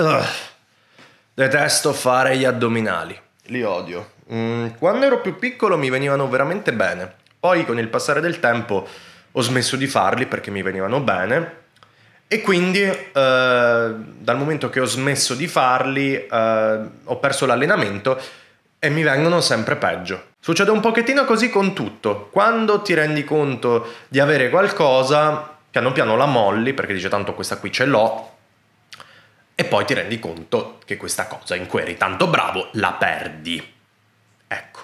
Ugh. Detesto fare gli addominali. Li odio. Mm, quando ero più piccolo mi venivano veramente bene. Poi con il passare del tempo ho smesso di farli perché mi venivano bene. E quindi eh, dal momento che ho smesso di farli eh, ho perso l'allenamento e mi vengono sempre peggio. Succede un pochettino così con tutto. Quando ti rendi conto di avere qualcosa, piano piano la molli perché dice tanto questa qui ce l'ho, e poi ti rendi conto che questa cosa in cui eri tanto bravo la perdi. Ecco.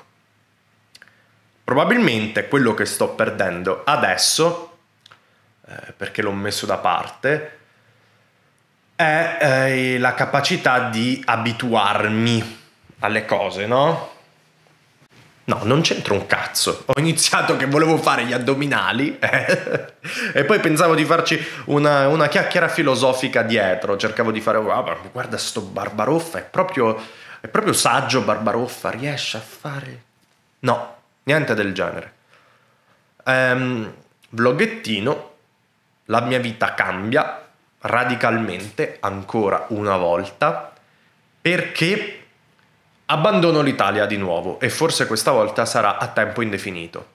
Probabilmente quello che sto perdendo adesso, eh, perché l'ho messo da parte, è eh, la capacità di abituarmi alle cose, no? No, non c'entro un cazzo. Ho iniziato che volevo fare gli addominali eh? e poi pensavo di farci una, una, chiacchiera filosofica dietro. Cercavo di fare, ah, guarda sto Barbaroffa, è proprio, è proprio saggio Barbaroffa, riesce a fare... No, niente del genere. Um, vloghettino, la mia vita cambia radicalmente ancora una volta perché Abbandono l'Italia di nuovo e forse questa volta sarà a tempo indefinito.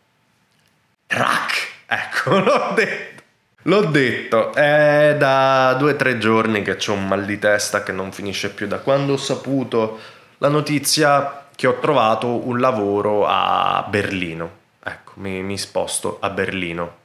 Rack! Ecco, l'ho detto. L'ho detto, è da due o tre giorni che ho un mal di testa che non finisce più. Da quando ho saputo la notizia che ho trovato un lavoro a Berlino. Ecco, mi, mi sposto a Berlino.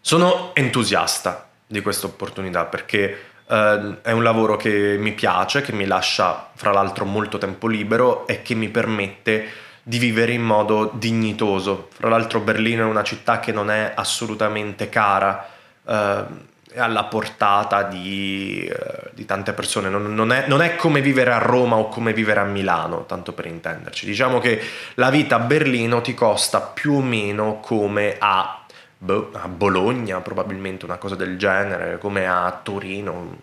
Sono entusiasta di questa opportunità perché Uh, è un lavoro che mi piace, che mi lascia fra l'altro molto tempo libero e che mi permette di vivere in modo dignitoso. Fra l'altro Berlino è una città che non è assolutamente cara, uh, eh, è alla portata di, uh, di tante persone, non, non, è, non, è, come vivere a Roma o come vivere a Milano, tanto per intenderci. Diciamo che la vita a Berlino ti costa più o meno come a Boh, a Bologna probabilmente una cosa del genere, come a Torino,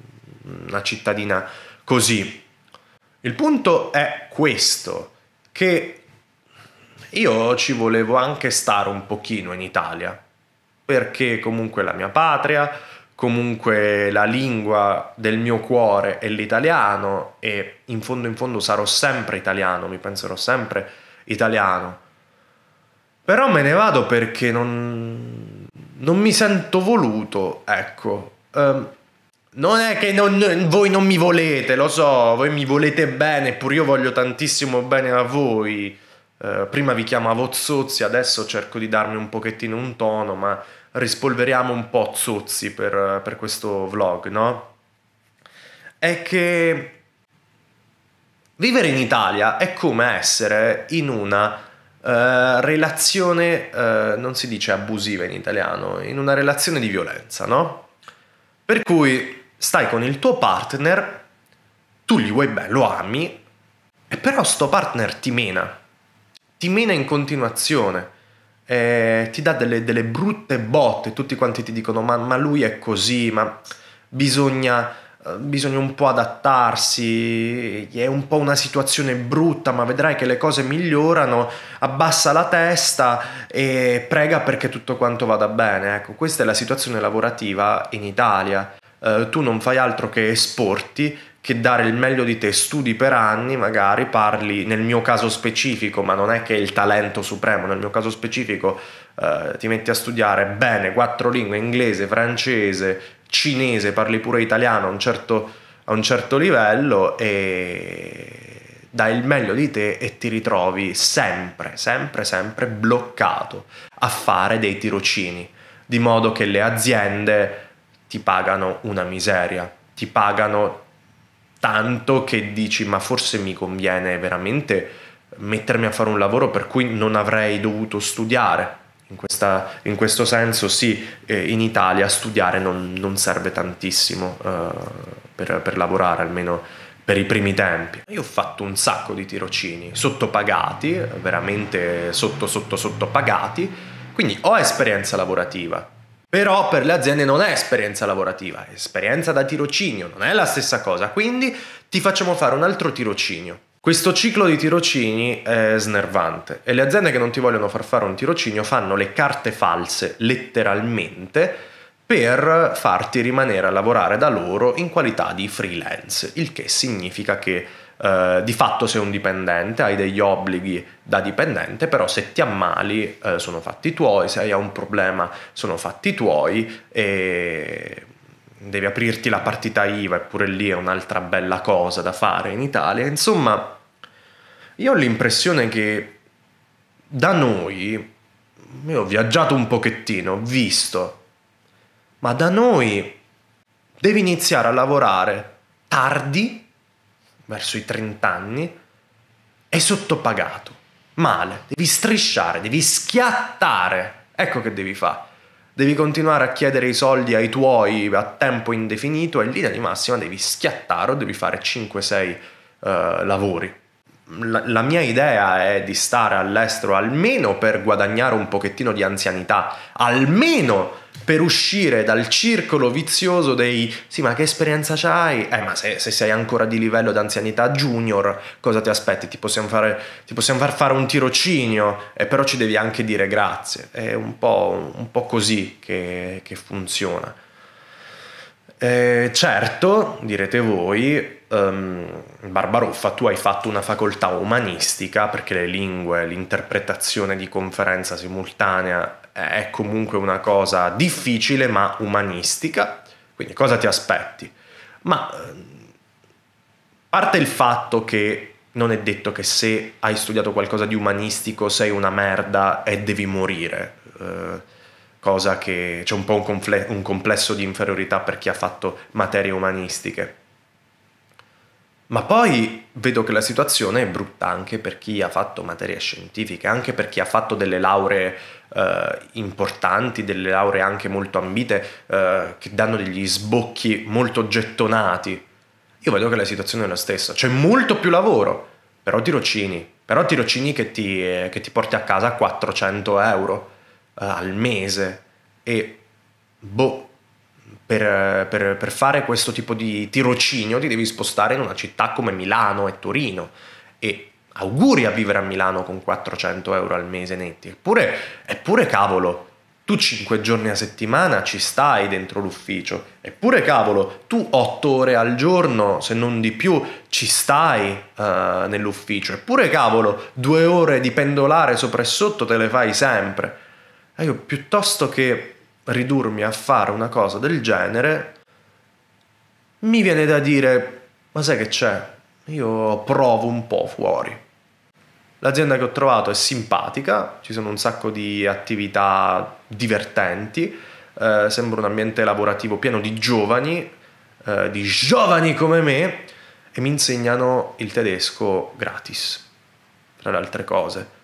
una cittadina così. Il punto è questo, che io ci volevo anche stare un pochino in Italia, perché comunque la mia patria, comunque la lingua del mio cuore è l'italiano e in fondo in fondo sarò sempre italiano, mi penserò sempre italiano. Però me ne vado perché non, non mi sento voluto, ecco. Um, non è che non, voi non mi volete, lo so, voi mi volete bene, pur io voglio tantissimo bene a voi. Uh, prima vi chiamavo Zozzi, adesso cerco di darmi un pochettino un tono, ma rispolveriamo un po' Zozzi per, per questo vlog, no? È che vivere in Italia è come essere in una Uh, relazione, uh, non si dice abusiva in italiano, in una relazione di violenza, no? Per cui stai con il tuo partner, tu gli vuoi bene, lo ami, e però sto partner ti mena, ti mena in continuazione, eh, ti dà delle, delle, brutte botte, tutti quanti ti dicono ma, ma lui è così, ma bisogna eh, bisogna un po' adattarsi, è un po' una situazione brutta, ma vedrai che le cose migliorano, abbassa la testa e prega perché tutto quanto vada bene. Ecco, questa è la situazione lavorativa in Italia. Eh, tu non fai altro che esporti, che dare il meglio di te, studi per anni, magari parli nel mio caso specifico, ma non è che è il talento supremo, nel mio caso specifico eh, ti metti a studiare bene quattro lingue, inglese, francese, cinese, parli pure italiano a un certo, a un certo livello e dai il meglio di te e ti ritrovi sempre, sempre, sempre bloccato a fare dei tirocini, di modo che le aziende ti pagano una miseria, ti pagano tanto che dici ma forse mi conviene veramente mettermi a fare un lavoro per cui non avrei dovuto studiare, in, questa, in questo senso sì, eh, in Italia studiare non, non serve tantissimo eh, per, per lavorare, almeno per i primi tempi. Io ho fatto un sacco di tirocini sottopagati, veramente sotto sotto sottopagati, quindi ho esperienza lavorativa. Però per le aziende non è esperienza lavorativa, è esperienza da tirocinio, non è la stessa cosa. Quindi ti facciamo fare un altro tirocinio questo ciclo di tirocini è snervante e le aziende che non ti vogliono far fare un tirocinio fanno le carte false, letteralmente, per farti rimanere a lavorare da loro in qualità di freelance, il che significa che eh, di fatto sei un dipendente, hai degli obblighi da dipendente, però se ti ammali eh, sono fatti tuoi, se hai un problema sono fatti tuoi e devi aprirti la partita IVA, eppure lì è un'altra bella cosa da fare in Italia. Insomma, io ho l'impressione che da noi, io ho viaggiato un pochettino, ho visto, ma da noi devi iniziare a lavorare tardi, verso i 30 anni, e sottopagato, male, devi strisciare, devi schiattare, ecco che devi fare devi continuare a chiedere i soldi ai tuoi a tempo indefinito e in linea di massima devi schiattare o devi fare 5-6 uh, eh, lavori. La, la, mia idea è di stare all'estero almeno per guadagnare un pochettino di anzianità, almeno per uscire dal circolo vizioso dei sì ma che esperienza c'hai? Eh ma se, se sei ancora di livello d'anzianità junior cosa ti aspetti? Ti possiamo, fare, ti possiamo far fare un tirocinio eh, però ci devi anche dire grazie. È un po', un po così che, che funziona. Eh, certo, direte voi, um, Barbaroffa, tu hai fatto una facoltà umanistica perché le lingue, l'interpretazione di conferenza simultanea è comunque una cosa difficile ma umanistica, quindi cosa ti aspetti? Ma ehm, parte il fatto che non è detto che se hai studiato qualcosa di umanistico sei una merda e devi morire, eh, cosa che c'è un po' un, confle- un complesso di inferiorità per chi ha fatto materie umanistiche. Ma poi vedo che la situazione è brutta anche per chi ha fatto materie scientifiche, anche per chi ha fatto delle lauree eh, importanti, delle lauree anche molto ambite, eh, che danno degli sbocchi molto gettonati. Io vedo che la situazione è la stessa, c'è molto più lavoro, però tirocini, però tirocini che ti, eh, che ti porti a casa 400 euro eh, al mese e boh, per, per, per fare questo tipo di tirocinio ti devi spostare in una città come Milano e Torino e auguri a vivere a Milano con 400 euro al mese netti. Eppure, eppure cavolo, tu 5 giorni a settimana ci stai dentro l'ufficio. Eppure cavolo, tu 8 ore al giorno, se non di più, ci stai uh, nell'ufficio. Eppure cavolo, 2 ore di pendolare sopra e sotto te le fai sempre. E eh, io piuttosto che ridurmi a fare una cosa del genere, mi viene da dire, ma sai che c'è? Io provo un po' fuori. L'azienda che ho trovato è simpatica, ci sono un sacco di attività divertenti, eh, sembra un ambiente lavorativo pieno di giovani, eh, di giovani come me, e mi insegnano il tedesco gratis, tra le altre cose.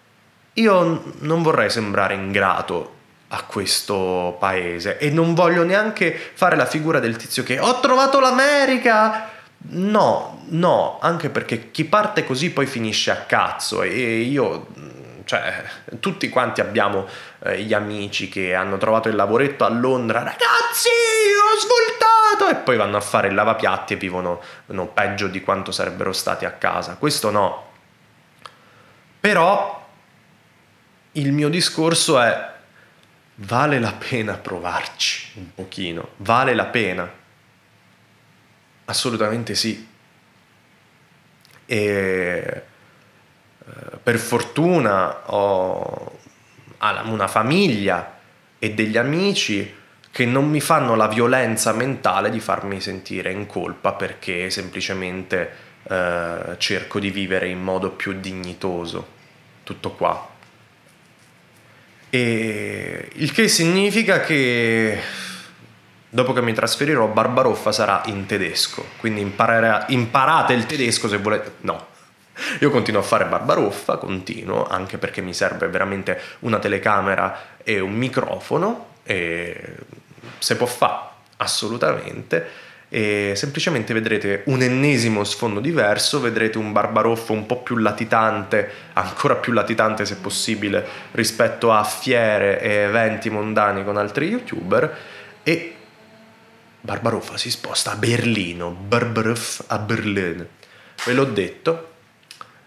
Io non vorrei sembrare ingrato a questo paese e non voglio neanche fare la figura del tizio che ho trovato l'America. No, no, anche perché chi parte così poi finisce a cazzo e io cioè tutti quanti abbiamo eh, gli amici che hanno trovato il lavoretto a Londra, ragazzi, ho svoltato e poi vanno a fare il lavapiatti e vivono no, peggio di quanto sarebbero stati a casa. Questo no. Però il mio discorso è vale la pena provarci un pochino, vale la pena. Assolutamente sì. E eh, per fortuna ho una famiglia e degli amici che non mi fanno la violenza mentale di farmi sentire in colpa perché semplicemente eh, cerco di vivere in modo più dignitoso. Tutto qua. E il che significa che dopo che mi trasferirò Barbaroffa sarà in tedesco, quindi imparerà, imparate il tedesco se volete... No, io continuo a fare Barbaroffa, continuo, anche perché mi serve veramente una telecamera e un microfono, e se può fare, assolutamente e semplicemente vedrete un ennesimo sfondo diverso, vedrete un Barbaroffo un po' più latitante, ancora più latitante se possibile, rispetto a fiere e eventi mondani con altri youtuber e Barbaroffa si sposta a Berlino, Barbaroff a Berlino. Ve l'ho detto,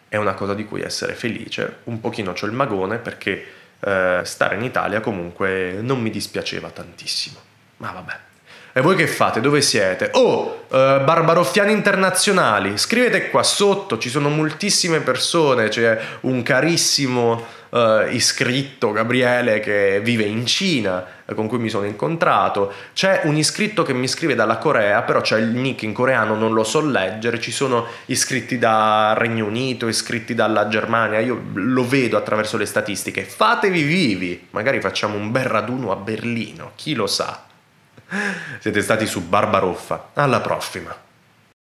è una cosa di cui essere felice, un pochino c'ho il magone perché eh, stare in Italia comunque non mi dispiaceva tantissimo, ma vabbè. E voi che fate? Dove siete? Oh, eh, Barbaroffiani internazionali, scrivete qua sotto, ci sono moltissime persone, c'è un carissimo eh, iscritto, Gabriele, che vive in Cina, eh, con cui mi sono incontrato, c'è un iscritto che mi scrive dalla Corea, però c'è il nick in coreano, non lo so leggere, ci sono iscritti dal Regno Unito, iscritti dalla Germania, io lo vedo attraverso le statistiche, fatevi vivi, magari facciamo un bel raduno a Berlino, chi lo sa. Siete stati su Barbaroffa. Alla prossima.